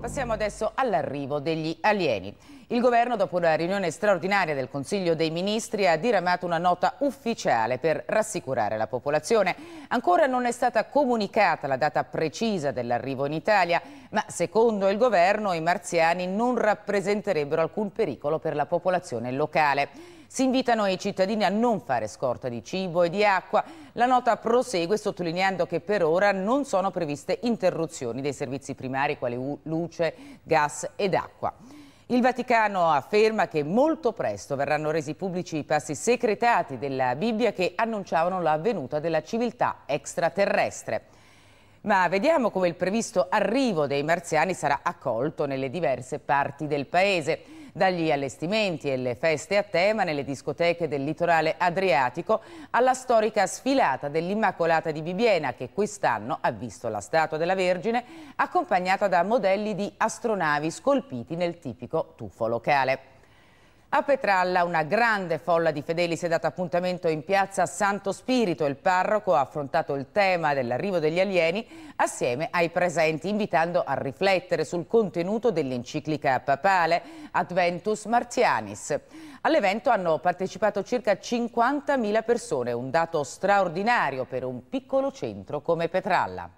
Passiamo adesso all'arrivo degli alieni. Il governo, dopo una riunione straordinaria del Consiglio dei Ministri, ha diramato una nota ufficiale per rassicurare la popolazione. Ancora non è stata comunicata la data precisa dell'arrivo in Italia, ma secondo il governo i marziani non rappresenterebbero alcun pericolo per la popolazione locale. Si invitano i cittadini a non fare scorta di cibo e di acqua. La nota prosegue sottolineando che per ora non sono previste interruzioni dei servizi primari quali luce, gas ed acqua. Il Vaticano afferma che molto presto verranno resi pubblici i passi secretati della Bibbia che annunciavano la venuta della civiltà extraterrestre. Ma vediamo come il previsto arrivo dei marziani sarà accolto nelle diverse parti del paese dagli allestimenti e le feste a tema nelle discoteche del litorale adriatico alla storica sfilata dell'Immacolata di Bibiena che quest'anno ha visto la statua della Vergine accompagnata da modelli di astronavi scolpiti nel tipico tuffo locale. A Petralla una grande folla di fedeli si è data appuntamento in piazza Santo Spirito. Il parroco ha affrontato il tema dell'arrivo degli alieni assieme ai presenti, invitando a riflettere sul contenuto dell'enciclica papale Adventus Martianis. All'evento hanno partecipato circa 50.000 persone, un dato straordinario per un piccolo centro come Petralla.